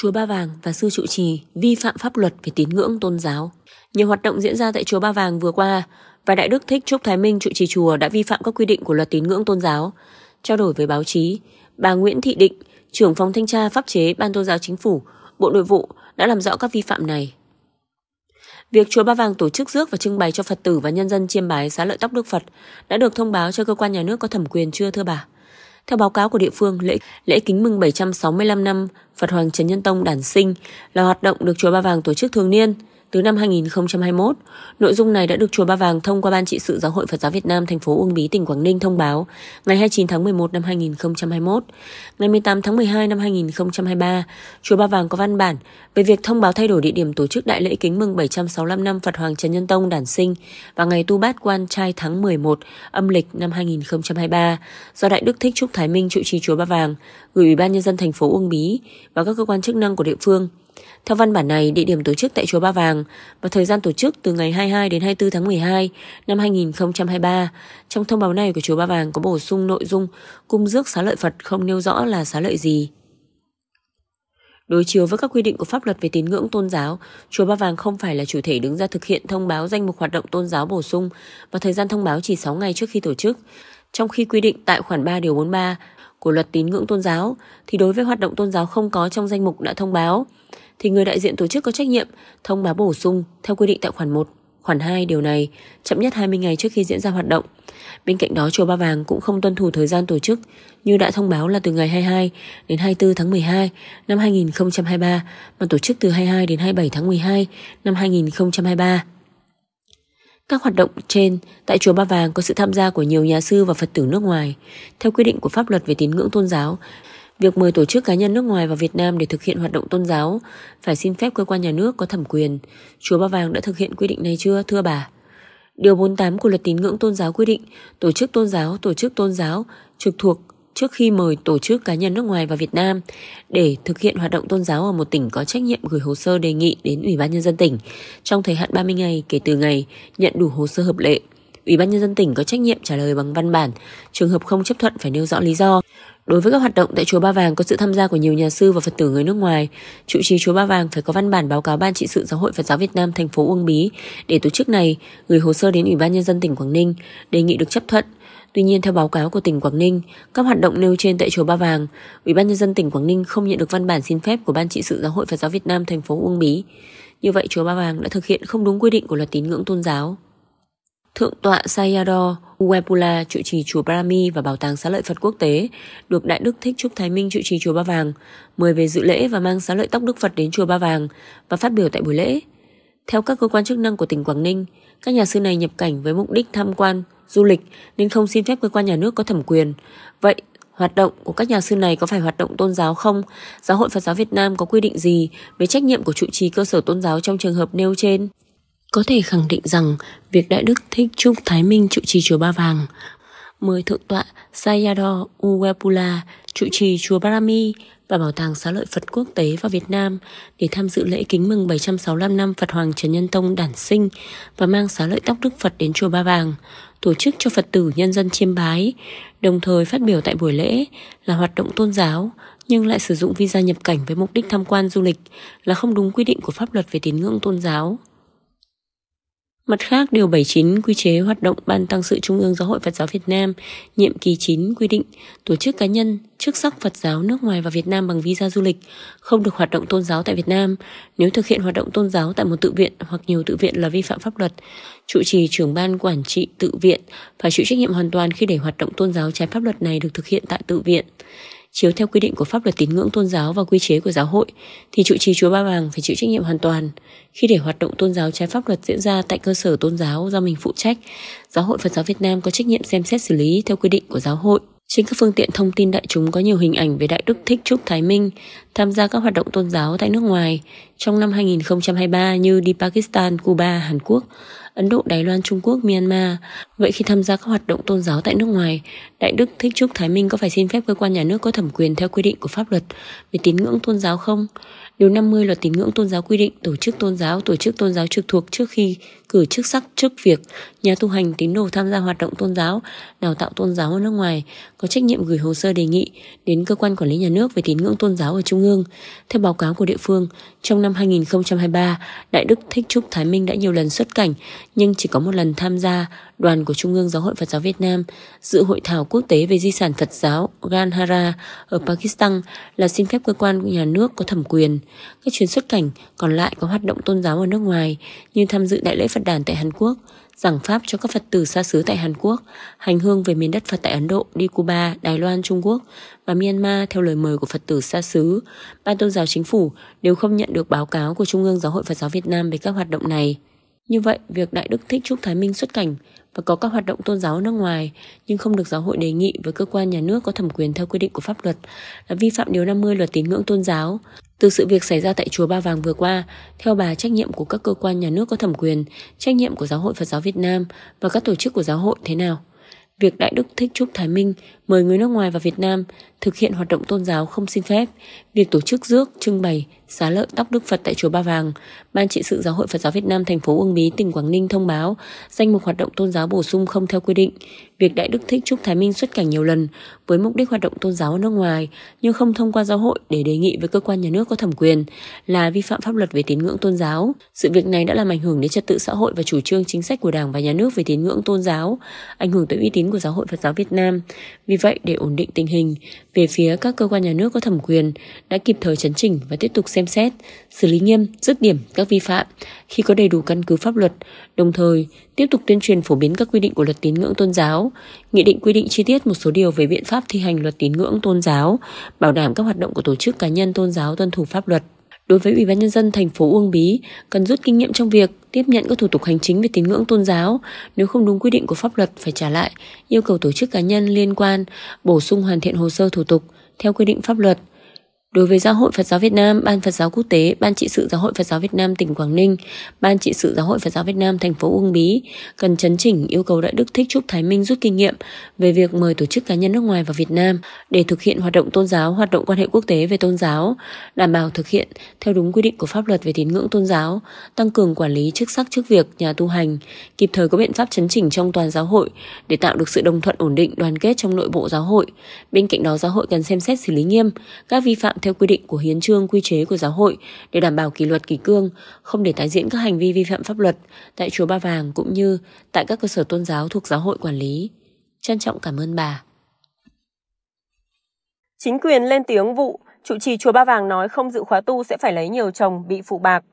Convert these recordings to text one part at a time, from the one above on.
Chùa Ba Vàng và sư trụ trì vi phạm pháp luật về tín ngưỡng tôn giáo. Nhiều hoạt động diễn ra tại chùa Ba Vàng vừa qua và Đại Đức Thích Trúc Thái Minh trụ trì chùa đã vi phạm các quy định của luật tín ngưỡng tôn giáo. Trao đổi với báo chí, bà Nguyễn Thị Định, trưởng phòng thanh tra pháp chế Ban Tôn giáo Chính phủ, Bộ Nội vụ đã làm rõ các vi phạm này. Việc chùa Ba Vàng tổ chức rước và trưng bày cho Phật tử và nhân dân chiêm bái xá lợi tóc Đức Phật đã được thông báo cho cơ quan nhà nước có thẩm quyền chưa thưa bà? Theo báo cáo của địa phương, lễ lễ kính mừng 765 năm Phật Hoàng Trần Nhân Tông đản sinh là hoạt động được chùa Ba Vàng tổ chức thường niên. Từ năm 2021, nội dung này đã được chùa Ba Vàng thông qua Ban trị sự Giáo hội Phật giáo Việt Nam thành phố Uông Bí tỉnh Quảng Ninh thông báo ngày 29 tháng 11 năm 2021. Ngày 18 tháng 12 năm 2023, chùa Ba Vàng có văn bản về việc thông báo thay đổi địa điểm tổ chức đại lễ kính mừng 765 năm Phật Hoàng Trần Nhân Tông đản sinh và ngày tu bát quan trai tháng 11 âm lịch năm 2023 do Đại Đức Thích Trúc Thái Minh trụ trì chùa Ba Vàng gửi Ủy ban nhân dân thành phố Uông Bí và các cơ quan chức năng của địa phương. Theo văn bản này, địa điểm tổ chức tại Chùa Ba Vàng và thời gian tổ chức từ ngày 22 đến 24 tháng 12 năm 2023. Trong thông báo này của Chùa Ba Vàng có bổ sung nội dung cung dước xá lợi Phật không nêu rõ là xá lợi gì. Đối chiếu với các quy định của pháp luật về tín ngưỡng tôn giáo, Chùa Ba Vàng không phải là chủ thể đứng ra thực hiện thông báo danh mục hoạt động tôn giáo bổ sung và thời gian thông báo chỉ 6 ngày trước khi tổ chức. Trong khi quy định tại khoản 3 điều 43 của luật tín ngưỡng tôn giáo thì đối với hoạt động tôn giáo không có trong danh mục đã thông báo, thì người đại diện tổ chức có trách nhiệm thông báo bổ sung theo quy định tại khoản 1, khoản 2 điều này chậm nhất 20 ngày trước khi diễn ra hoạt động. Bên cạnh đó, chùa Ba Vàng cũng không tuân thủ thời gian tổ chức như đã thông báo là từ ngày 22 đến 24 tháng 12 năm 2023 mà tổ chức từ 22 đến 27 tháng 12 năm 2023. Các hoạt động trên tại chùa Ba Vàng có sự tham gia của nhiều nhà sư và Phật tử nước ngoài. Theo quy định của pháp luật về tín ngưỡng tôn giáo, Việc mời tổ chức cá nhân nước ngoài vào Việt Nam để thực hiện hoạt động tôn giáo phải xin phép cơ quan nhà nước có thẩm quyền. Chúa Ba Vàng đã thực hiện quy định này chưa, thưa bà? Điều 48 của luật tín ngưỡng tôn giáo quy định tổ chức tôn giáo, tổ chức tôn giáo trực thuộc trước khi mời tổ chức cá nhân nước ngoài vào Việt Nam để thực hiện hoạt động tôn giáo ở một tỉnh có trách nhiệm gửi hồ sơ đề nghị đến Ủy ban Nhân dân tỉnh trong thời hạn 30 ngày kể từ ngày nhận đủ hồ sơ hợp lệ. Ủy ban Nhân dân tỉnh có trách nhiệm trả lời bằng văn bản, trường hợp không chấp thuận phải nêu rõ lý do. Đối với các hoạt động tại Chùa Ba Vàng có sự tham gia của nhiều nhà sư và Phật tử người nước ngoài, trụ trì Chùa Ba Vàng phải có văn bản báo cáo Ban trị sự Giáo hội Phật giáo Việt Nam thành phố Uông Bí để tổ chức này gửi hồ sơ đến Ủy ban nhân dân tỉnh Quảng Ninh đề nghị được chấp thuận. Tuy nhiên theo báo cáo của tỉnh Quảng Ninh, các hoạt động nêu trên tại chùa Ba Vàng, Ủy ban nhân dân tỉnh Quảng Ninh không nhận được văn bản xin phép của Ban trị sự Giáo hội Phật giáo Việt Nam thành phố Uông Bí. Như vậy chùa Ba Vàng đã thực hiện không đúng quy định của luật tín ngưỡng tôn giáo. Thượng tọa Sayadaw Uepula trụ trì chùa Brahmi và Bảo tàng Xá lợi Phật quốc tế, được Đại Đức Thích Trúc Thái Minh trụ trì chùa Ba Vàng, mời về dự lễ và mang xá lợi tóc Đức Phật đến chùa Ba Vàng và phát biểu tại buổi lễ. Theo các cơ quan chức năng của tỉnh Quảng Ninh, các nhà sư này nhập cảnh với mục đích tham quan, du lịch nên không xin phép cơ quan nhà nước có thẩm quyền. Vậy hoạt động của các nhà sư này có phải hoạt động tôn giáo không? Giáo hội Phật giáo Việt Nam có quy định gì về trách nhiệm của trụ trì cơ sở tôn giáo trong trường hợp nêu trên? có thể khẳng định rằng việc Đại Đức Thích Trúc Thái Minh trụ trì chùa Ba Vàng, mời Thượng tọa Sayadaw Uwepula trụ trì chùa Barami và Bảo tàng Xá lợi Phật Quốc tế vào Việt Nam để tham dự lễ kính mừng 765 năm Phật Hoàng Trần Nhân Tông đản sinh và mang xá lợi tóc Đức Phật đến chùa Ba Vàng, tổ chức cho Phật tử nhân dân chiêm bái, đồng thời phát biểu tại buổi lễ là hoạt động tôn giáo nhưng lại sử dụng visa nhập cảnh với mục đích tham quan du lịch là không đúng quy định của pháp luật về tín ngưỡng tôn giáo. Mặt khác, Điều 79 Quy chế hoạt động Ban Tăng sự Trung ương Giáo hội Phật giáo Việt Nam, nhiệm kỳ 9 quy định tổ chức cá nhân, chức sắc Phật giáo nước ngoài và Việt Nam bằng visa du lịch không được hoạt động tôn giáo tại Việt Nam. Nếu thực hiện hoạt động tôn giáo tại một tự viện hoặc nhiều tự viện là vi phạm pháp luật, chủ trì trưởng ban quản trị tự viện phải chịu trách nhiệm hoàn toàn khi để hoạt động tôn giáo trái pháp luật này được thực hiện tại tự viện chiếu theo quy định của pháp luật tín ngưỡng tôn giáo và quy chế của giáo hội thì trụ trì chùa Ba Vàng phải chịu trách nhiệm hoàn toàn khi để hoạt động tôn giáo trái pháp luật diễn ra tại cơ sở tôn giáo do mình phụ trách. Giáo hội Phật giáo Việt Nam có trách nhiệm xem xét xử lý theo quy định của giáo hội. Trên các phương tiện thông tin đại chúng có nhiều hình ảnh về Đại Đức Thích Trúc Thái Minh tham gia các hoạt động tôn giáo tại nước ngoài, trong năm 2023 như đi Pakistan, Cuba, Hàn Quốc, Ấn Độ, Đài Loan, Trung Quốc, Myanmar. Vậy khi tham gia các hoạt động tôn giáo tại nước ngoài, Đại Đức Thích Trúc Thái Minh có phải xin phép cơ quan nhà nước có thẩm quyền theo quy định của pháp luật về tín ngưỡng tôn giáo không? Điều 50 luật tín ngưỡng tôn giáo quy định tổ chức tôn giáo, tổ chức tôn giáo trực thuộc trước khi cử chức sắc, chức việc, nhà tu hành, tín đồ tham gia hoạt động tôn giáo, đào tạo tôn giáo ở nước ngoài có trách nhiệm gửi hồ sơ đề nghị đến cơ quan quản lý nhà nước về tín ngưỡng tôn giáo ở trung ương. Theo báo cáo của địa phương, trong năm năm 2023, Đại Đức Thích Trúc Thái Minh đã nhiều lần xuất cảnh, nhưng chỉ có một lần tham gia đoàn của Trung ương Giáo hội Phật giáo Việt Nam dự hội thảo quốc tế về di sản Phật giáo Ganhara ở Pakistan là xin phép cơ quan nhà nước có thẩm quyền. Các chuyến xuất cảnh còn lại có hoạt động tôn giáo ở nước ngoài như tham dự đại lễ Phật đàn tại Hàn Quốc, giảng pháp cho các Phật tử xa xứ tại Hàn Quốc, hành hương về miền đất Phật tại Ấn Độ, đi Cuba, Đài Loan, Trung Quốc và Myanmar theo lời mời của Phật tử xa xứ. Ban tôn giáo chính phủ đều không nhận được báo cáo của Trung ương Giáo hội Phật giáo Việt Nam về các hoạt động này. Như vậy, việc Đại Đức Thích Trúc Thái Minh xuất cảnh và có các hoạt động tôn giáo nước ngoài nhưng không được giáo hội đề nghị với cơ quan nhà nước có thẩm quyền theo quy định của pháp luật là vi phạm điều 50 luật tín ngưỡng tôn giáo. Từ sự việc xảy ra tại chùa Ba Vàng vừa qua, theo bà trách nhiệm của các cơ quan nhà nước có thẩm quyền, trách nhiệm của Giáo hội Phật giáo Việt Nam và các tổ chức của giáo hội thế nào? Việc Đại Đức Thích Trúc Thái Minh mời người nước ngoài vào Việt Nam thực hiện hoạt động tôn giáo không xin phép, việc tổ chức rước, trưng bày, xá lợi tóc Đức Phật tại chùa Ba Vàng, Ban trị sự Giáo hội Phật giáo Việt Nam thành phố Uông Bí, tỉnh Quảng Ninh thông báo danh mục hoạt động tôn giáo bổ sung không theo quy định. Việc Đại Đức Thích Trúc Thái Minh xuất cảnh nhiều lần với mục đích hoạt động tôn giáo ở nước ngoài nhưng không thông qua giáo hội để đề nghị với cơ quan nhà nước có thẩm quyền là vi phạm pháp luật về tín ngưỡng tôn giáo. Sự việc này đã làm ảnh hưởng đến trật tự xã hội và chủ trương chính sách của Đảng và nhà nước về tín ngưỡng tôn giáo, ảnh hưởng tới uy tín của Giáo hội Phật giáo Việt Nam. Vì vậy, để ổn định tình hình, về phía các cơ quan nhà nước có thẩm quyền đã kịp thời chấn chỉnh và tiếp tục xem xét, xử lý nghiêm, dứt điểm các vi phạm khi có đầy đủ căn cứ pháp luật, đồng thời tiếp tục tuyên truyền phổ biến các quy định của luật tín ngưỡng tôn giáo, nghị định quy định chi tiết một số điều về biện pháp thi hành luật tín ngưỡng tôn giáo, bảo đảm các hoạt động của tổ chức cá nhân tôn giáo tuân thủ pháp luật đối với Ủy ban nhân dân thành phố Uông Bí cần rút kinh nghiệm trong việc tiếp nhận các thủ tục hành chính về tín ngưỡng tôn giáo, nếu không đúng quy định của pháp luật phải trả lại, yêu cầu tổ chức cá nhân liên quan bổ sung hoàn thiện hồ sơ thủ tục theo quy định pháp luật. Đối với Giáo hội Phật giáo Việt Nam, Ban Phật giáo Quốc tế, Ban trị sự Giáo hội Phật giáo Việt Nam tỉnh Quảng Ninh, Ban trị sự Giáo hội Phật giáo Việt Nam thành phố Uông Bí cần chấn chỉnh yêu cầu Đại Đức Thích Trúc Thái Minh rút kinh nghiệm về việc mời tổ chức cá nhân nước ngoài vào Việt Nam để thực hiện hoạt động tôn giáo, hoạt động quan hệ quốc tế về tôn giáo, đảm bảo thực hiện theo đúng quy định của pháp luật về tín ngưỡng tôn giáo, tăng cường quản lý chức sắc chức việc nhà tu hành, kịp thời có biện pháp chấn chỉnh trong toàn giáo hội để tạo được sự đồng thuận ổn định đoàn kết trong nội bộ giáo hội. Bên cạnh đó, giáo hội cần xem xét xử lý nghiêm các vi phạm theo quy định của hiến trương quy chế của giáo hội để đảm bảo kỷ luật kỷ cương, không để tái diễn các hành vi vi phạm pháp luật tại chùa Ba Vàng cũng như tại các cơ sở tôn giáo thuộc giáo hội quản lý. Trân trọng cảm ơn bà. Chính quyền lên tiếng vụ, trụ trì chùa Ba Vàng nói không dự khóa tu sẽ phải lấy nhiều chồng bị phụ bạc.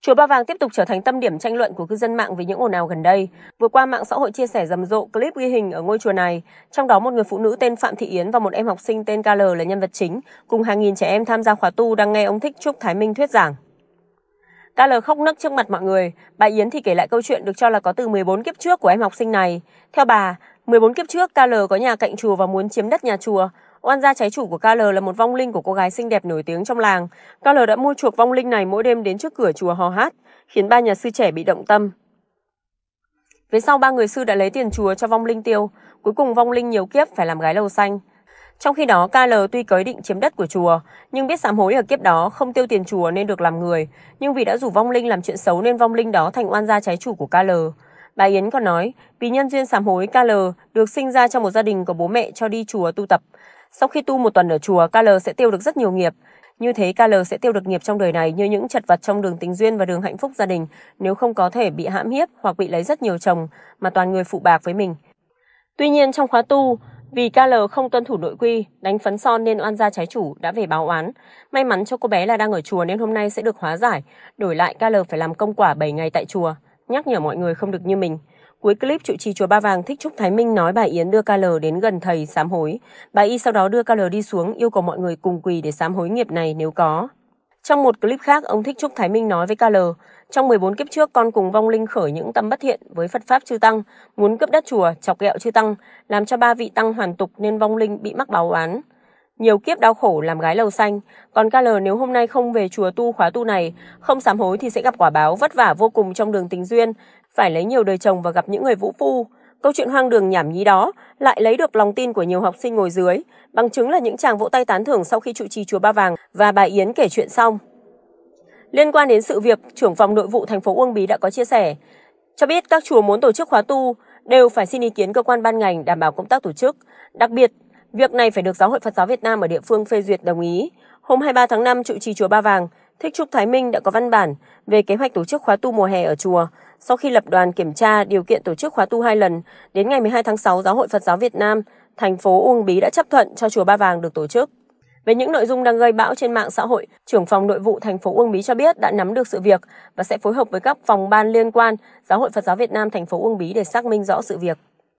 Chùa Ba Vàng tiếp tục trở thành tâm điểm tranh luận của cư dân mạng về những ồn ào gần đây. Vừa qua mạng xã hội chia sẻ rầm rộ clip ghi hình ở ngôi chùa này, trong đó một người phụ nữ tên Phạm Thị Yến và một em học sinh tên KL là nhân vật chính, cùng hàng nghìn trẻ em tham gia khóa tu đang nghe ông Thích Trúc Thái Minh thuyết giảng. KL khóc nấc trước mặt mọi người, bà Yến thì kể lại câu chuyện được cho là có từ 14 kiếp trước của em học sinh này. Theo bà, 14 kiếp trước KL có nhà cạnh chùa và muốn chiếm đất nhà chùa, Oan gia trái chủ của KL là một vong linh của cô gái xinh đẹp nổi tiếng trong làng. KL đã mua chuộc vong linh này mỗi đêm đến trước cửa chùa hò hát, khiến ba nhà sư trẻ bị động tâm. Về sau ba người sư đã lấy tiền chùa cho vong linh tiêu, cuối cùng vong linh nhiều kiếp phải làm gái lầu xanh. Trong khi đó KL tuy có ý định chiếm đất của chùa, nhưng biết sám hối ở kiếp đó không tiêu tiền chùa nên được làm người, nhưng vì đã rủ vong linh làm chuyện xấu nên vong linh đó thành oan gia trái chủ của KL. Bà Yến còn nói, vì nhân duyên sám hối KL được sinh ra trong một gia đình có bố mẹ cho đi chùa tu tập, sau khi tu một tuần ở chùa, KL sẽ tiêu được rất nhiều nghiệp. Như thế KL sẽ tiêu được nghiệp trong đời này như những chật vật trong đường tình duyên và đường hạnh phúc gia đình, nếu không có thể bị hãm hiếp hoặc bị lấy rất nhiều chồng mà toàn người phụ bạc với mình. Tuy nhiên trong khóa tu, vì KL không tuân thủ nội quy, đánh phấn son nên oan gia trái chủ đã về báo oán. May mắn cho cô bé là đang ở chùa nên hôm nay sẽ được hóa giải, đổi lại KL phải làm công quả 7 ngày tại chùa, nhắc nhở mọi người không được như mình. Cuối clip, trụ trì chùa Ba Vàng Thích Trúc Thái Minh nói bà Yến đưa KL đến gần thầy sám hối. Bà Y sau đó đưa KL đi xuống, yêu cầu mọi người cùng quỳ để sám hối nghiệp này nếu có. Trong một clip khác, ông Thích Trúc Thái Minh nói với KL, trong 14 kiếp trước con cùng vong linh khởi những tâm bất thiện với Phật Pháp chư Tăng, muốn cướp đất chùa, chọc ghẹo chư Tăng, làm cho ba vị Tăng hoàn tục nên vong linh bị mắc báo oán. Nhiều kiếp đau khổ làm gái lầu xanh, còn KL nếu hôm nay không về chùa tu khóa tu này, không sám hối thì sẽ gặp quả báo vất vả vô cùng trong đường tình duyên, phải lấy nhiều đời chồng và gặp những người vũ phu. Câu chuyện hoang đường nhảm nhí đó lại lấy được lòng tin của nhiều học sinh ngồi dưới, bằng chứng là những chàng vỗ tay tán thưởng sau khi trụ trì chùa Ba Vàng và bà Yến kể chuyện xong. Liên quan đến sự việc, trưởng phòng nội vụ thành phố Uông Bí đã có chia sẻ, cho biết các chùa muốn tổ chức khóa tu đều phải xin ý kiến cơ quan ban ngành đảm bảo công tác tổ chức. Đặc biệt, việc này phải được Giáo hội Phật giáo Việt Nam ở địa phương phê duyệt đồng ý. Hôm 23 tháng 5, trụ trì chùa Ba Vàng Thích Trúc Thái Minh đã có văn bản về kế hoạch tổ chức khóa tu mùa hè ở chùa. Sau khi lập đoàn kiểm tra điều kiện tổ chức khóa tu hai lần, đến ngày 12 tháng 6, Giáo hội Phật giáo Việt Nam thành phố Uông Bí đã chấp thuận cho chùa Ba Vàng được tổ chức. Về những nội dung đang gây bão trên mạng xã hội, trưởng phòng nội vụ thành phố Uông Bí cho biết đã nắm được sự việc và sẽ phối hợp với các phòng ban liên quan, Giáo hội Phật giáo Việt Nam thành phố Uông Bí để xác minh rõ sự việc.